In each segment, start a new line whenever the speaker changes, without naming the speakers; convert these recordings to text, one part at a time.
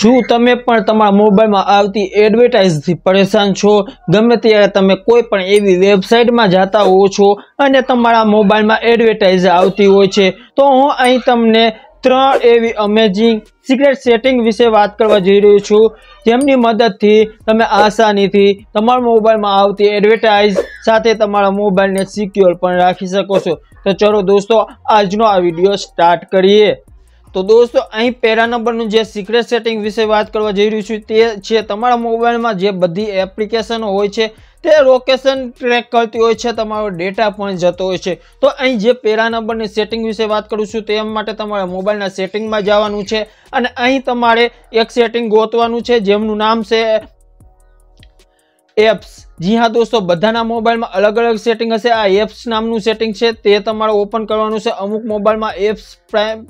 શું તમે પણ તમારા મોબાઈલમાં આવતી એડવર્ટાઇઝથી પરેશાન છો ગમે ત્યારે તમે કોઈ પણ એવી વેબસાઇટમાં જતા હોવ છો અને તમારા મોબાઈલમાં એડવર્ટાઇઝ આવતી હોય છે તો હું અહીં તમને ત્રણ એવી અમેઝિંગ સિક્રેટ સેટિંગ વિશે વાત કરવા જઈ રહ્યો છું જેમની મદદથી તમે આસાનીથી તમારા મોબાઈલમાં આવતી એડવર્ટાઇઝ સાથે તમારા મોબાઈલને સિક્યોર પણ રાખી શકો છો તો ચલો દોસ્તો આજનો આ વિડીયો સ્ટાર્ટ કરીએ તો દોસ્તો અહીં પહેલા નંબરનું જે સિક્રેટ સેટિંગ વિશે વાત કરવા જઈ રહ્યું છું તે છે તમારા મોબાઈલમાં જે બધી એપ્લિકેશનો હોય છે તે લોકેશન ટ્રેક કરતી હોય છે તમારો ડેટા પણ જતો હોય છે તો અહીં જે પહેલા નંબરની સેટિંગ વિશે વાત કરું છું તેમ માટે તમારા મોબાઈલના સેટિંગમાં જવાનું છે અને અહીં તમારે એક સેટિંગ ગોતવાનું છે જેમનું નામ છે એપ્સ જી હા દોસ્તો બધાના મોબાઈલમાં અલગ અલગ સેટિંગ હશે આ એપ્સ નામનું સેટિંગ છે તે તમારે ઓપન કરવાનું છે અમુક મોબાઈલમાં એપ્સ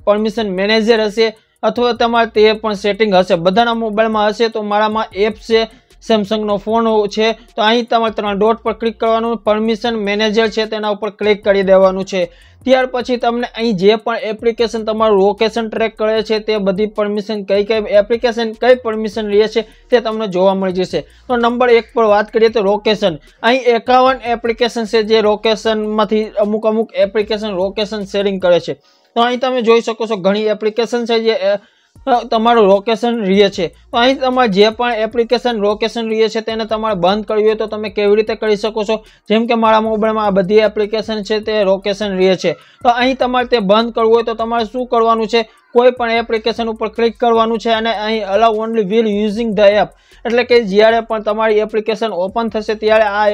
પરમિશન મેનેજર હશે અથવા તમારે તે પણ સેટિંગ હશે બધાના મોબાઈલમાં હશે તો મારામાં એપ છે સેમસંગનો ફોન છે તો અહીં તમારે તમારા ડોટ પર ક્લિક કરવાનું પરમિશન મેનેજર છે તેના ઉપર ક્લિક કરી દેવાનું છે ત્યાર પછી તમને અહીં જે પણ એપ્લિકેશન તમારું લોકેશન ટ્રેક કરે છે તે બધી પરમિશન કઈ કઈ એપ્લિકેશન કઈ પરમિશન લે છે તે તમને જોવા મળી જશે તો નંબર એક પર વાત કરીએ તો લોકેશન અહીં એકાવન એપ્લિકેશન છે જે લોકેશનમાંથી અમુક અમુક એપ્લિકેશન લોકેશન શેરિંગ કરે છે તો અહીં તમે જોઈ શકો છો ઘણી એપ્લિકેશન છે જે તમારું લોકેશન રહે છે તો અહીં તમારે જે પણ એપ્લિકેશન લોકેશન રહે છે તેને તમારે બંધ કરવી હોય તો તમે કેવી રીતે કરી શકો છો જેમ કે મારા મોબાઈલમાં આ બધી એપ્લિકેશન છે તે લોકેશન રહે છે તો અહીં તમારે તે બંધ કરવું હોય તો તમારે શું કરવાનું છે કોઈ પણ એપ્લિકેશન ઉપર ક્લિક કરવાનું છે અને અહીં allow only will using the app એટલે કે જ્યારે પણ તમારી એપ્લિકેશન ઓપન થશે ત્યારે આ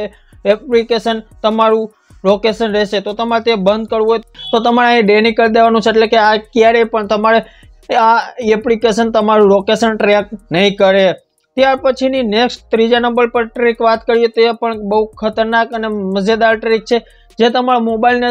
એપ્લિકેશન તમારું લોકેશન રહેશે તો તમારે તે બંધ કરવું હોય તો તમારે અહીં ડેની કરી દેવાનું છે એટલે કે આ ક્યારેય પણ તમારે આ એપ્લિકેશન તમારું લોકેશન ટ્રેક નહીં કરે ત્યાર પછીની નેક્સ્ટ ત્રીજા નંબર પર ટ્રીક વાત કરીએ તે પણ બહુ ખતરનાક અને મજેદાર ટ્રીક છે જે તમારા મોબાઈલને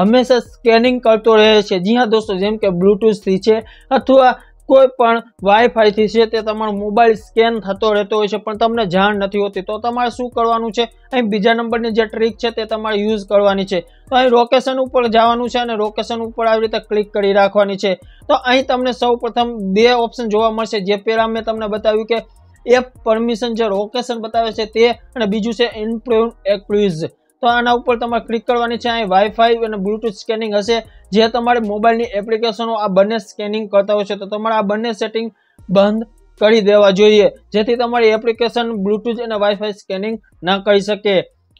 હંમેશા સ્કેનિંગ કરતો રહે છે જી હા દોસ્તો જેમ કે બ્લૂટૂથથી છે અથવા કોઈ પણ વાઈફાઈથી છે તે તમારો મોબાઈલ સ્કેન થતો રહેતો હોય છે પણ તમને જાણ નથી હોતી તો તમારે શું કરવાનું છે અહીં બીજા નંબરની જે ટ્રીક છે તે તમારે યુઝ કરવાની છે તો અહીં લોકેશન ઉપર જવાનું છે અને લોકેશન ઉપર આવી રીતે ક્લિક કરી રાખવાની છે તો અહીં તમને સૌ બે ઓપ્શન જોવા મળશે જે પહેલાં મેં તમને બતાવ્યું કે એપ પરમિશન જે લોકેશન બતાવે છે તે અને બીજું છે ઇન્પ્રુવ એક્વિઝ તો આના ઉપર તમારે ક્લિક કરવાની છે અહીં વાઈફાઈ અને બ્લૂટૂથ સ્કેનિંગ હશે જે તમારે મોબાઈલની એપ્લિકેશનો આ બંને સ્કેનિંગ કરતા હોય છે તો તમારે આ બંને સેટિંગ બંધ કરી દેવા જોઈએ જેથી તમારી એપ્લિકેશન બ્લૂટૂથ અને વાઈફાઈ સ્કેનિંગ ના કરી શકે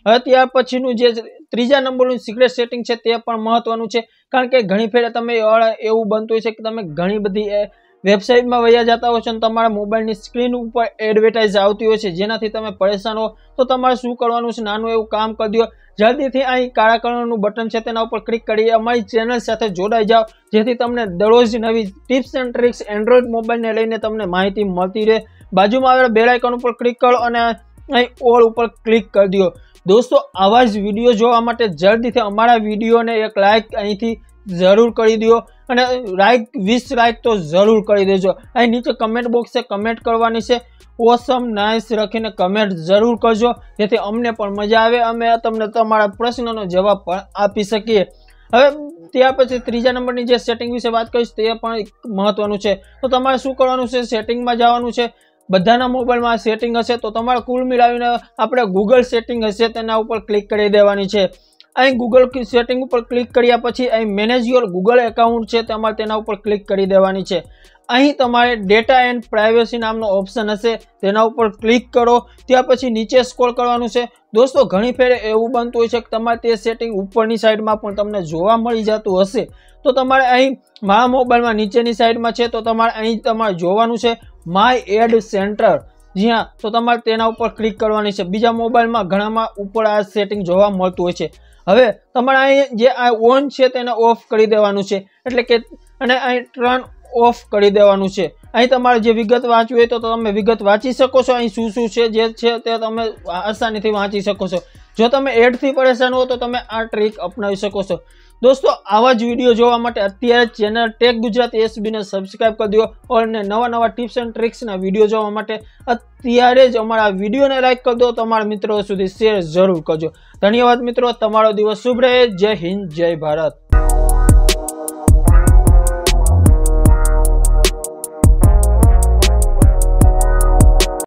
હવે ત્યાર પછીનું જે ત્રીજા નંબરનું સિક્રેટ સેટિંગ છે તે પણ મહત્વનું છે કારણ કે ઘણી ફેરે તમે એવું બનતું હોય છે કે તમે ઘણી બધી વેબસાઇટમાં વયા જતા હો છો અને તમારા મોબાઈલની સ્ક્રીન ઉપર એડવર્ટાઇઝ આવતી હોય છે જેનાથી તમે પરેશાન હો તો તમારે શું કરવાનું છે નાનું એવું કામ કરી દો જલ્દીથી અહીં કાળા કલરનું બટન છે તેના ઉપર ક્લિક કરી અમારી ચેનલ સાથે જોડાઈ જાઓ જેથી તમને દરરોજ નવી ટિપ્સ એન્ડ ટ્રિક્સ એન્ડ્રોઈડ મોબાઈલને લઈને તમને માહિતી મળતી રહે બાજુમાં આવેલા બેલ ઉપર ક્લિક કરો અને અહીં ઓલ ઉપર ક્લિક કરી દો દોસ્તો આવા જ વિડીયો જોવા માટે જલ્દીથી અમારા વિડીયોને એક લાઇક અહીંથી જરૂર કરી દો અને લાઇક વીસ લાઇક તો જરૂર કરી દેજો અહીં નીચે કમેન્ટ બોક્સે કમેન્ટ કરવાની છે ઓસમ નાઇસ રાખીને કમેન્ટ જરૂર કરજો જેથી અમને પણ મજા આવે અમે તમને તમારા પ્રશ્નનો જવાબ પણ આપી શકીએ હવે ત્યાં પછી ત્રીજા નંબરની જે સેટિંગ વિશે વાત કરીશ તે પણ મહત્વનું છે તો તમારે શું કરવાનું છે સેટિંગમાં જવાનું છે બધાના મોબાઈલમાં સેટિંગ હશે તો તમારે કુલ મિલાવીને આપણે ગૂગલ સેટિંગ હશે તેના ઉપર ક્લિક કરી દેવાની છે અહીં ગૂગલ સેટિંગ ઉપર ક્લિક કર્યા પછી અહીં મેનેજ યોર ગૂગલ એકાઉન્ટ છે તમારે તેના ઉપર ક્લિક કરી દેવાની છે અહીં તમારે ડેટા એન્ડ પ્રાઇવેસી નામનો ઓપ્શન હશે તેના ઉપર ક્લિક કરો ત્યાર પછી નીચે સ્કોલ કરવાનું છે દોસ્તો ઘણી ફેરે એવું બનતું હોય છે કે તમારે તે સેટિંગ ઉપરની સાઈડમાં પણ તમને જોવા મળી જતું હશે તો તમારે અહીં મારા મોબાઈલમાં નીચેની સાઈડમાં છે તો તમારે અહીં તમારે જોવાનું છે માય એડ સેન્ટર જ્યાં તો તમારે તેના ઉપર ક્લિક કરવાની છે બીજા મોબાઈલમાં ઘણામાં ઉપર આ સેટિંગ જોવા મળતું હોય છે હવે તમારે અહીં જે આ ઓન છે તેને ઓફ કરી દેવાનું છે એટલે કે અને અહીં ટર્ન ઓફ કરી દેવાનું છે અહીં તમારે જે વિગત વાંચવી હોય તો તમે વિગત વાંચી શકો છો અહીં શું શું છે જે છે તે તમે આસાનીથી વાંચી શકો છો જો તમે એડથી પરેશાન હો તો તમે આ ટ્રીક અપનાવી શકો છો દોસ્તો આવા જ વિડીયો જોવા માટે અત્યારે ચેનલ ટેક ગુજરાત એસબીને સબસ્ક્રાઇબ કરી દો અને નવા નવા ટિપ્સ એન્ડ ટ્રિક્સના વિડીયો જોવા માટે અત્યારે જ અમારા વિડીયોને લાઇક કરી દો તમારા મિત્રો સુધી શેર જરૂર કરજો ધન્યવાદ મિત્રો તમારો દિવસ શુભ રહે જય હિન્દ જય ભારત